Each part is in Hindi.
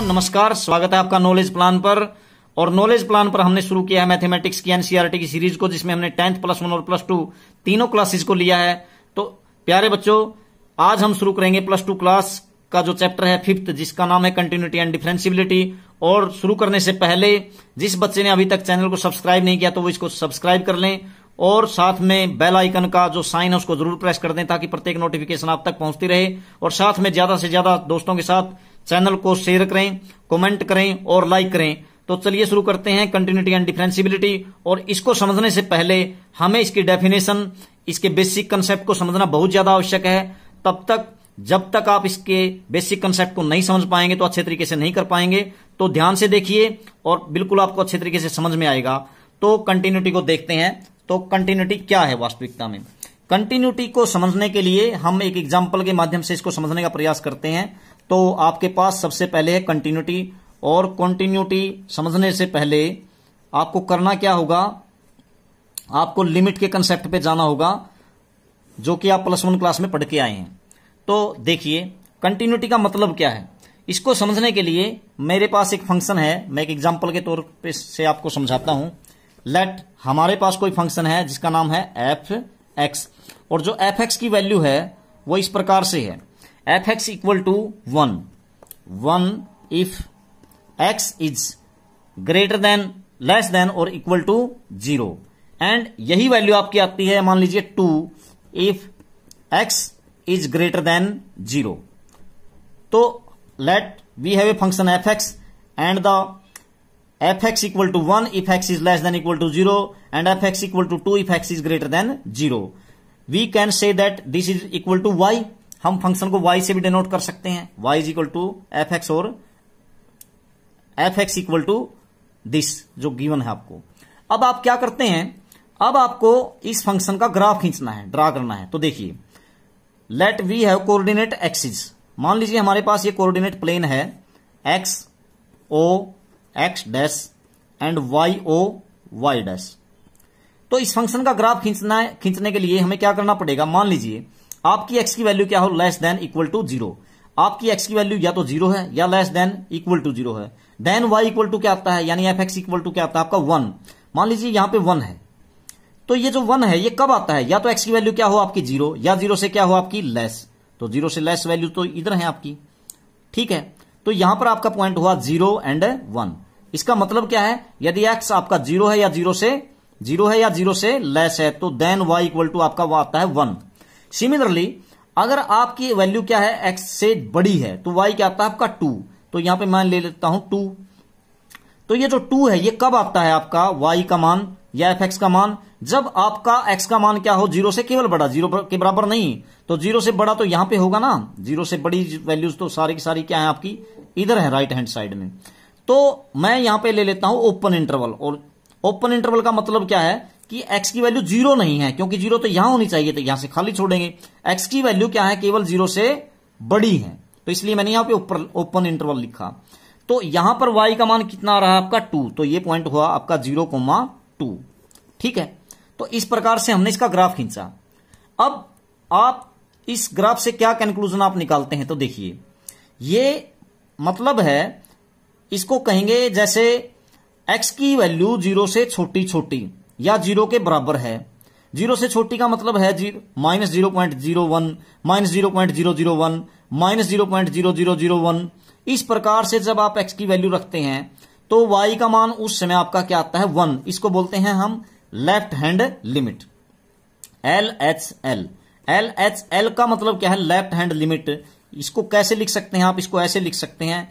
दोस्तों नमस्कार स्वागत है आपका नॉलेज प्लान पर और नॉलेज प्लान पर हमने शुरू किया है मैथमेटिक्स की एनसीईआरटी e की सीरीज को जिसमें हमने टेंथ प्लस वन और प्लस टू तीनों क्लासेस को लिया है तो प्यारे बच्चों आज हम शुरू करेंगे प्लस टू क्लास का जो चैप्टर है फिफ्थ जिसका नाम है कंटिन्यूटी एंड डिफ्रेंसिबिलिटी और शुरू करने से पहले जिस बच्चे ने अभी तक चैनल को सब्सक्राइब नहीं किया तो वो इसको सब्सक्राइब कर लें और साथ में बेल आइकन का जो साइन है उसको जरूर प्रेस कर दें ताकि प्रत्येक नोटिफिकेशन आप तक पहुंचती रहे और साथ में ज्यादा से ज्यादा दोस्तों के साथ चैनल को शेयर करें कमेंट करें और लाइक करें तो चलिए शुरू करते हैं कंटिन्यूटी एंड डिफ्रेंसिबिलिटी और इसको समझने से पहले हमें इसकी डेफिनेशन इसके बेसिक कंसेप्ट को समझना बहुत ज्यादा आवश्यक है तब तक जब तक आप इसके बेसिक कंसेप्ट को नहीं समझ पाएंगे तो अच्छे तरीके से नहीं कर पाएंगे तो ध्यान से देखिए और बिल्कुल आपको अच्छे तरीके से समझ में आएगा तो कंटिन्यूटी को देखते हैं तो कंटिन्यूटी क्या है वास्तविकता में कंटिन्यूटी को समझने के लिए हम एक एग्जाम्पल के माध्यम से इसको समझने का प्रयास करते हैं तो आपके पास सबसे पहले है कंटिन्यूटी और कंटिन्यूटी समझने से पहले आपको करना क्या होगा आपको लिमिट के कंसेप्ट पे जाना होगा जो कि आप प्लस वन क्लास में पढ़ के आए हैं तो देखिए कंटिन्यूटी का मतलब क्या है इसको समझने के लिए मेरे पास एक फंक्शन है मैं एक एग्जाम्पल के तौर पे से आपको समझाता हूं लेट हमारे पास कोई फंक्शन है जिसका नाम है एफ एक्स और जो एफ एक्स की वैल्यू है वो इस प्रकार से है F X equal to one one if X is greater than less than और इक्वल टू जीरो एंड यही वैल्यू आपकी आती है मान लीजिए two if X is greater than zero तो let we have a function F X and the F X equal to one if X is less than equal to zero and F X equal to two if X is greater than zero we can say that this is equal to Y हम फंक्शन को वाई से भी डिनोट कर सकते हैं Y is equal to F x और F X equal to this जो गिवन है आपको अब आप क्या करते हैं अब आपको इस फंक्शन का ग्राफ खींचना है ड्रा करना है तो देखिए let we have coordinate axis मान लीजिए हमारे पास ये कोऑर्डिनेट प्लेन है x O x dash and Y O Y dash तो इस फंक्शन का ग्राफ खींचना है खींचने के लिए हमें क्या करना पड़ेगा मान लीजिए आपकी एक्स की वैल्यू क्या हो less than equal to zero आपकी एक्स की वैल्यू या तो जीरो है या less than equal to zero है देन वाई इक्वल टू क्या आता है यानी एफ एक्स इक्वल टू क्या आता है आपका वन मान लीजिए यहां पे वन है तो ये जो वन है ये कब आता है या तो एक्स की वैल्यू क्या हो आपकी जीरो या जीरो से क्या हो आपकी लेस तो जीरो से लेस वैल्यू तो इधर है आपकी ठीक है तो यहां पर आपका पॉइंट हुआ जीरो एंड वन इसका मतलब क्या है यदि एक्स आपका जीरो है या जीरो से जीरो है या जीरो से लेस है तो देन वाई इक्वल टू आपका वो आता है वन सिमिलरली अगर आपकी वैल्यू क्या है एक्स से बड़ी है तो वाई क्या आता है आपका टू तो यहां पे मैं ले लेता हूं टू तो ये जो टू है ये कब आता है आपका वाई का मान या एफ एक्स का मान जब आपका एक्स का मान क्या हो जीरो से केवल बड़ा जीरो के बराबर नहीं तो जीरो से बड़ा तो यहां पे होगा ना जीरो से बड़ी वैल्यूज तो सारी की सारी क्या है आपकी इधर है राइट हैंड साइड में तो मैं यहां पे ले लेता हूं ओपन इंटरवल और ओपन इंटरवल का मतलब क्या है कि x की वैल्यू जीरो नहीं है क्योंकि जीरो तो यहां होनी चाहिए तो यहां से खाली छोड़ेंगे x की वैल्यू क्या है केवल जीरो से बड़ी है तो इसलिए मैंने यहां पे ऊपर ओपन इंटरवल लिखा तो यहां पर y का मान कितना आ रहा है आपका टू तो ये पॉइंट हुआ आपका जीरो कोमा टू ठीक है तो इस प्रकार से हमने इसका ग्राफ खींचा अब आप इस ग्राफ से क्या कंक्लूजन आप निकालते हैं तो देखिए ये मतलब है इसको कहेंगे जैसे x की वैल्यू जीरो से छोटी छोटी या जीरो के बराबर है जीरो से छोटी का मतलब है zero minus zero point zero one minus zero point zero zero one minus zero point zero zero zero one इस प्रकार से जब आप एक्स की वैल्यू रखते हैं तो वाई का मान उस समय आपका क्या आता है वन इसको बोलते हैं हम left hand limit L H L L H L का मतलब क्या है लेफ्ट हैंड लिमिट इसको कैसे लिख सकते हैं आप इसको ऐसे लिख सकते हैं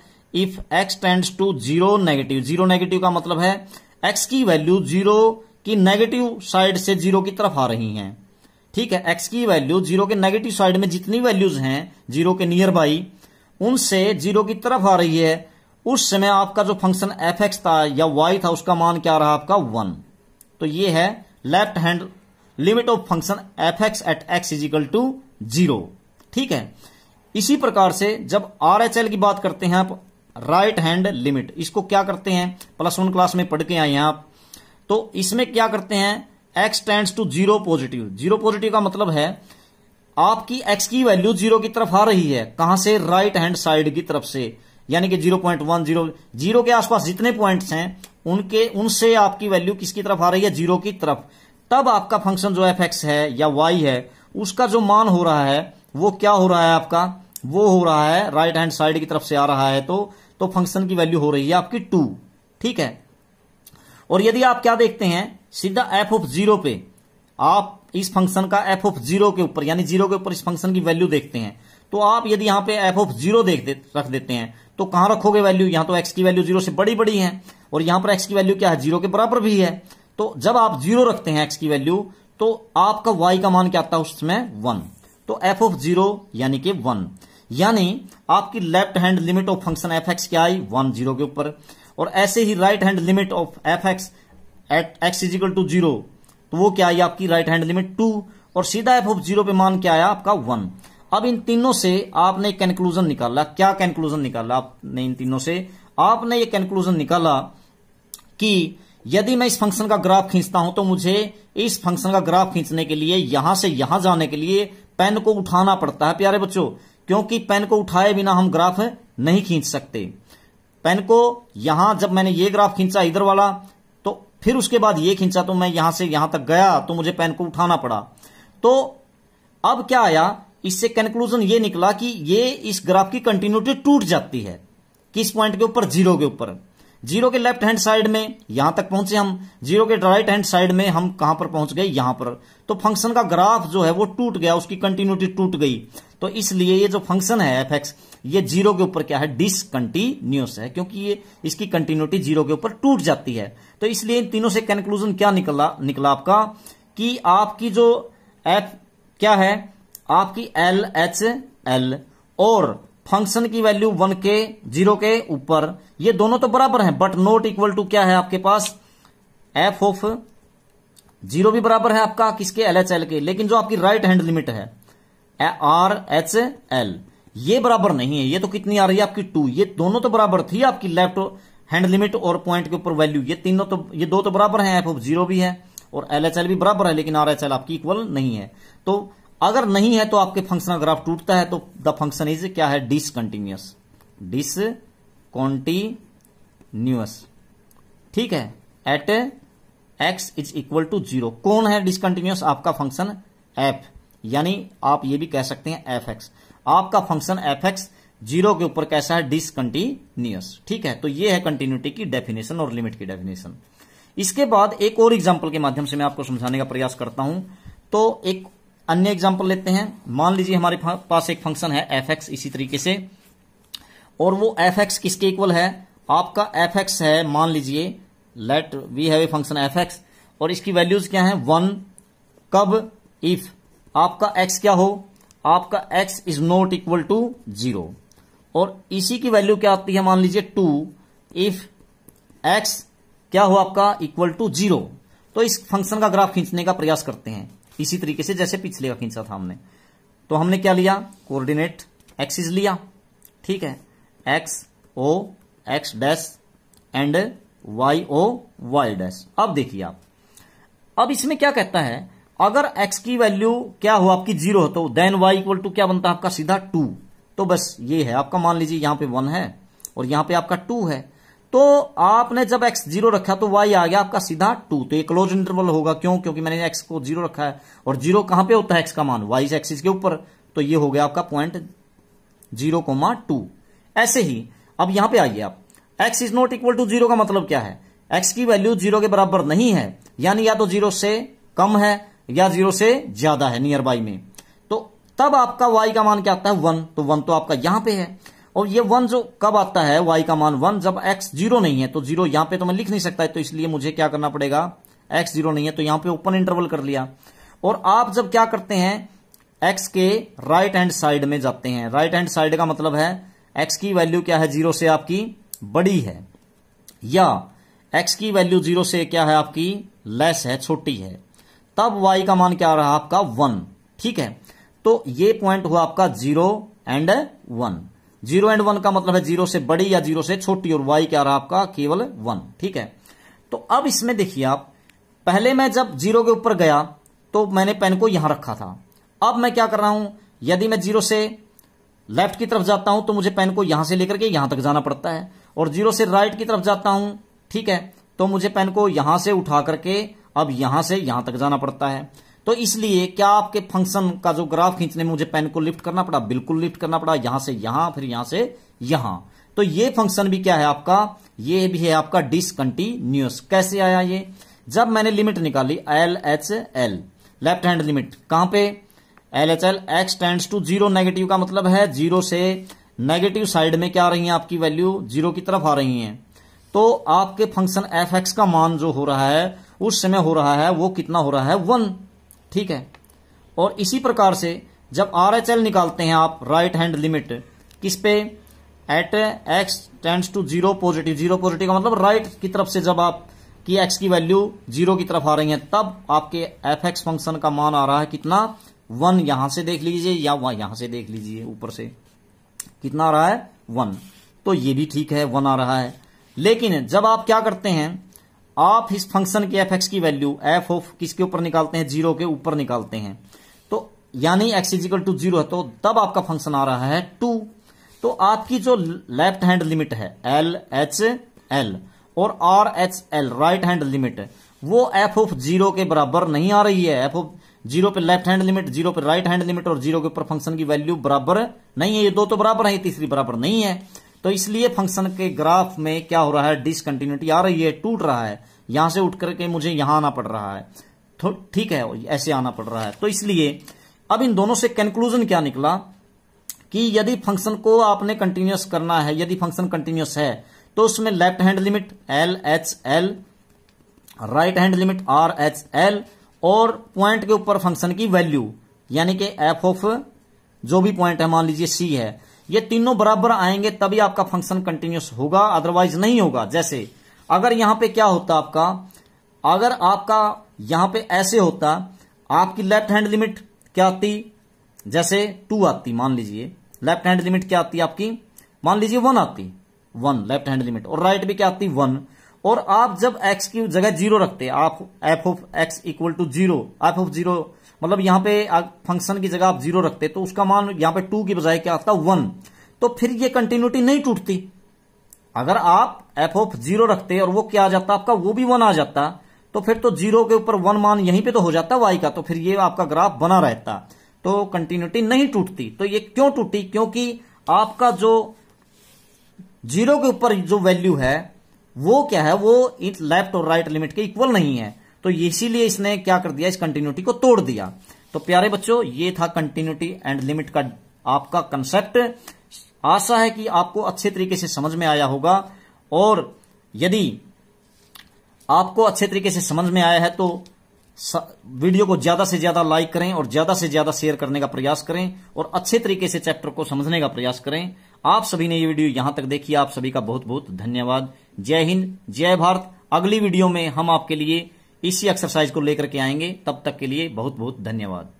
if X tends to zero negative zero negative का मतलब है एक्स की वैल्यू जीरो कि नेगेटिव साइड से जीरो की तरफ आ रही हैं ठीक है एक्स की वैल्यू जीरो के नेगेटिव साइड में जितनी वैल्यूज हैं जीरो के नियर बाई उनसे जीरो की तरफ आ रही है उस समय आपका जो फंक्शन एफ एक्स था या वाई था उसका मान क्या रहा आपका वन तो ये है left hand limit of function F x at x is equal to zero ठीक है इसी प्रकार से जब आर एच एल की बात करते हैं आप राइट हैंड लिमिट इसको क्या करते हैं प्लस वन क्लास में पढ़ के आए हैं आप तो इसमें क्या करते हैं x tends to zero positive zero positive का मतलब है आपकी एक्स की वैल्यू जीरो की तरफ आ रही है कहां से राइट हैंड साइड की तरफ से यानी कि zero point one zero zero के आसपास जितने पॉइंट हैं उनके उनसे आपकी वैल्यू किसकी तरफ आ रही है जीरो की तरफ तब आपका फंक्शन जो एफ एक्स है या वाई है उसका जो मान हो रहा है वो क्या हो रहा है आपका वो हो रहा है राइट हैंड साइड की तरफ से आ रहा है तो तो फंक्शन की वैल्यू हो रही है आपकी टू ठीक है और यदि आप क्या देखते हैं सीधा एफ ऑफ जीरो पे आप इस फंक्शन का एफ ऑफ जीरो के ऊपर यानी जीरो के ऊपर इस फंक्शन की वैल्यू देखते हैं तो आप यदि यहां पे एफ ऑफ जीरो देख दे, रख देते हैं तो कहां रखोगे वैल्यू यहां तो एक्स की वैल्यू जीरो से बड़ी बड़ी है और यहां पर एक्स की वैल्यू क्या है जीरो के बराबर भी है तो जब आप जीरो रखते हैं एक्स की वैल्यू तो आपका वाई का मान क्या आता है उसमें वन तो एफ ऑफ जीरो यानी कि वन यानी आपकी left hand limit of function F x क्या आई वन जीरो के ऊपर और ऐसे ही right hand limit of f x at x is equal to zero तो वो क्या आई आपकी राइट हैंड लिमिट टू और सीधा एफ ऑफ जीरो पे मान क्या आया आपका वन अब इन तीनों से आपने कंक्लूजन निकाला क्या कंक्लूजन निकाला आपने इन तीनों से आपने ये कंक्लूजन निकाला कि यदि मैं इस फंक्शन का ग्राफ खींचता हूं तो मुझे इस फंक्शन का ग्राफ खींचने के लिए यहां से यहां जाने के लिए पेन को उठाना पड़ता है प्यारे बच्चों क्योंकि पेन को उठाए बिना हम ग्राफ नहीं खींच सकते पेन को यहां जब मैंने ये ग्राफ खींचा इधर वाला तो फिर उसके बाद ये खींचा तो मैं यहां से यहां तक गया तो मुझे पेन को उठाना पड़ा तो अब क्या आया इससे कंक्लूजन ये निकला कि ये इस ग्राफ की कंटिन्यूटी टूट जाती है किस पॉइंट के ऊपर जीरो के ऊपर जीरो के लेफ्ट हैंड साइड में यहां तक पहुंचे हम जीरो के राइट हैंड साइड में हम कहां पर पहुंच गए यहां पर तो फंक्शन का ग्राफ जो है वो टूट गया उसकी कंटिन्यूटी टूट गई तो इसलिए ये जो फंक्शन है एफ एक्स ये जीरो के ऊपर क्या है डिसकंटिन्यूस है क्योंकि ये इसकी कंटिन्यूटी जीरो के ऊपर टूट जाती है तो इसलिए इन तीनों से कंक्लूजन क्या निकला निकला आपका कि आपकी जो एफ क्या है आपकी एल एच एल और फंक्शन की वैल्यू वन के जीरो के ऊपर ये दोनों तो बराबर हैं बट नोट इक्वल टू क्या है आपके पास एफ ऑफ जीरो भी बराबर है आपका किसके एल एच एल के लेकिन जो आपकी राइट हैंड लिमिट है आर एच एल ये बराबर नहीं है ये तो कितनी आ रही है आपकी टू ये दोनों तो बराबर थी आपकी लेफ्ट हैंड लिमिट और पॉइंट के ऊपर वैल्यू ये तीनों तो ये दो तो बराबर है एफ ऑफ जीरो भी है और एल एच एल भी बराबर है लेकिन आर एच एल आपकी इक्वल नहीं है तो अगर नहीं है तो आपके फंक्शनल ग्राफ टूटता है तो द फंक्शन इज क्या है डिसकंटिन्यूस डिस कॉन्टिन्यूस ठीक है at x is equal to zero कौन है डिसकंटिन्यूस आपका फंक्शन एफ यानी आप ये भी कह सकते हैं एफ एक्स आपका फंक्शन एफ एक्स जीरो के ऊपर कैसा है डिसकंटिन्यूस ठीक है तो ये है कंटिन्यूटी की डेफिनेशन और लिमिट की डेफिनेशन इसके बाद एक और एग्जाम्पल के माध्यम से मैं आपको समझाने का प्रयास करता हूं तो एक अन्य एग्जाम्पल लेते हैं मान लीजिए हमारे पास एक फंक्शन है एफ एक्स इसी तरीके से और वो एफ एक्स किसके इक्वल है आपका एफ एक्स है मान लीजिए let we have a function F x और इसकी वैल्यूज क्या है वन कब इफ आपका एक्स क्या हो आपका x is not equal to zero और इसी की वैल्यू क्या आती है मान लीजिए टू इफ एक्स क्या हो आपका इक्वल टू जीरो तो इस फंक्शन का ग्राफ खींचने का प्रयास करते हैं इसी तरीके से जैसे पिछले का खींचा था हमने तो हमने क्या लिया कोऑर्डिनेट एक्सिस लिया ठीक है x O x dash and Y O Y dash अब देखिए आप अब इसमें क्या कहता है अगर x की वैल्यू क्या हो आपकी जीरो हो तो देन y इक्वल टू क्या बनता है आपका सीधा टू तो बस ये है आपका मान लीजिए यहां पे वन है और यहां पे आपका टू है तो आपने जब x जीरो रखा तो y आ गया आपका सीधा टू तो ये क्लोज इंटरवल होगा क्यों क्योंकि मैंने x को जीरो रखा है और जीरो कहां पे होता है x का मान y एक्सिस के ऊपर तो ये हो गया आपका पॉइंट जीरो कोमा टू ऐसे ही अब यहां पे आइए आप x is not equal to zero का मतलब क्या है x की वैल्यू जीरो के बराबर नहीं है यानी या तो जीरो से कम है या जीरो से ज्यादा है नियर बाई में तो तब आपका वाई का मान क्या आता है वन तो वन तो आपका यहां पर है और ये वन जो कब आता है वाई का मान वन जब एक्स जीरो नहीं है तो जीरो यहां पे तो मैं लिख नहीं सकता है तो इसलिए मुझे क्या करना पड़ेगा एक्स जीरो नहीं है तो यहां पे ओपन इंटरवल कर लिया और आप जब क्या करते हैं एक्स के राइट हैंड साइड में जाते हैं राइट हैंड साइड का मतलब है एक्स की वैल्यू क्या है जीरो से आपकी बड़ी है या एक्स की वैल्यू जीरो से क्या है आपकी लेस है छोटी है तब वाई का मान क्या रहा आपका वन ठीक है तो ये पॉइंट हुआ आपका zero and one zero and one का मतलब है जीरो से बड़ी या जीरो से छोटी और वाई क्या रहा आपका केवल वन ठीक है तो अब इसमें देखिए आप पहले मैं जब जीरो के ऊपर गया तो मैंने पेन को यहां रखा था अब मैं क्या कर रहा हूं यदि मैं जीरो से लेफ्ट की तरफ जाता हूं तो मुझे पेन को यहां से लेकर के यहां तक जाना पड़ता है और जीरो से राइट की तरफ जाता हूं ठीक है तो मुझे पेन को यहां से उठा करके अब यहां से यहां तक जाना पड़ता है तो इसलिए क्या आपके फंक्शन का जो ग्राफ खींचने में मुझे पेन को लिफ्ट करना पड़ा बिल्कुल लिफ्ट करना पड़ा यहां से यहां फिर यहां से यहां तो ये फंक्शन भी क्या है आपका ये भी है आपका डिसकंटिन्यूस कैसे आया ये जब मैंने लिमिट निकाली L H L left hand limit कहां पे L H L x tends to zero negative का मतलब है जीरो से नेगेटिव साइड में क्या आ रही है आपकी वैल्यू जीरो की तरफ आ रही है तो आपके फंक्शन एफ एक्स का मान जो हो रहा है उस समय हो रहा है वो कितना हो रहा है वन ठीक है और इसी प्रकार से जब आर निकालते हैं आप राइट हैंड लिमिट किस पे at x tends to zero positive zero positive का मतलब राइट right की तरफ से जब आप की एक्स की वैल्यू जीरो की तरफ आ रही है तब आपके एफ एक्स फंक्शन का मान आ रहा है कितना वन यहां से देख लीजिए या वहां यहां से देख लीजिए ऊपर से कितना आ रहा है वन तो ये भी ठीक है वन आ रहा है लेकिन जब आप क्या करते हैं आप इस फंक्शन के एफ एक्स की वैल्यू एफ ऑफ किसके ऊपर निकालते हैं जीरो के ऊपर निकालते हैं तो यानी एक्स इजिकल टू जीरो है तो तब आपका फंक्शन आ रहा है टू तो आपकी जो लेफ्ट हैंड लिमिट है एल एच एल और R H L right hand limit वो एफ ऑफ जीरो के बराबर नहीं आ रही है एफ ऑफ जीरो पे लेफ्ट हैंड लिमिट जीरो पे राइट हैंड लिमिट और जीरो के ऊपर फंक्शन की वैल्यू बराबर नहीं है ये दो तो बराबर है तीसरी बराबर नहीं है तो इसलिए फंक्शन के ग्राफ में क्या हो रहा है डिसकंटिन्यूटी आ रही है टूट रहा है यहां से उठ करके मुझे यहां आना पड़ रहा है तो ठीक है ऐसे आना पड़ रहा है तो इसलिए अब इन दोनों से कंक्लूजन क्या निकला कि यदि फंक्शन को आपने कंटिन्यूस करना है यदि फंक्शन कंटिन्यूस है तो उसमें left hand limit L H L right hand limit R H L और पॉइंट के ऊपर फंक्शन की वैल्यू यानी कि एफ ऑफ जो भी पॉइंट है मान लीजिए सी है ये तीनों बराबर आएंगे तभी आपका फंक्शन कंटिन्यूस होगा अदरवाइज नहीं होगा जैसे अगर यहां पे क्या होता आपका अगर आपका यहां पे ऐसे होता आपकी लेफ्ट हैंड लिमिट क्या आती जैसे टू आती मान लीजिए लेफ्ट हैंड लिमिट क्या आती आपकी मान लीजिए वन आती वन लेफ्ट हैंड लिमिट और राइट right भी क्या आती वन और आप जब एक्स की जगह जीरो रखते आप f of x equal to zero f of zero मतलब यहां पे फंक्शन की जगह आप जीरो रखते तो उसका मान यहां पे टू की बजाय क्या आता वन तो फिर ये कंटिन्यूटी नहीं टूटती अगर आप एफ ऑफ जीरो रखते और वो क्या आ जाता आपका वो भी वन आ जाता तो फिर तो जीरो के ऊपर वन मान यहीं पे तो हो जाता वाई का तो फिर ये आपका ग्राफ बना रहता तो कंटिन्यूटी नहीं टूटती तो ये क्यों टूटी क्योंकि आपका जो जीरो के ऊपर जो वैल्यू है वो क्या है वो लेफ्ट और राइट लिमिट के इक्वल नहीं है तो इसीलिए इसने क्या कर दिया इस कंटिन्यूटी को तोड़ दिया तो प्यारे बच्चों ये था कंटिन्यूटी एंड लिमिट का आपका कंसेप्ट आशा है कि आपको अच्छे तरीके से समझ में आया होगा और यदि आपको अच्छे तरीके से समझ में आया है तो वीडियो को ज्यादा से ज्यादा लाइक करें और ज्यादा से ज्यादा शेयर करने का प्रयास करें और अच्छे तरीके से चैप्टर को समझने का प्रयास करें आप सभी ने ये वीडियो यहां तक देखी आप सभी का बहुत बहुत धन्यवाद जय हिंद जय भारत अगली वीडियो में हम आपके लिए इसी एक्सरसाइज को लेकर के आएंगे तब तक के लिए बहुत बहुत धन्यवाद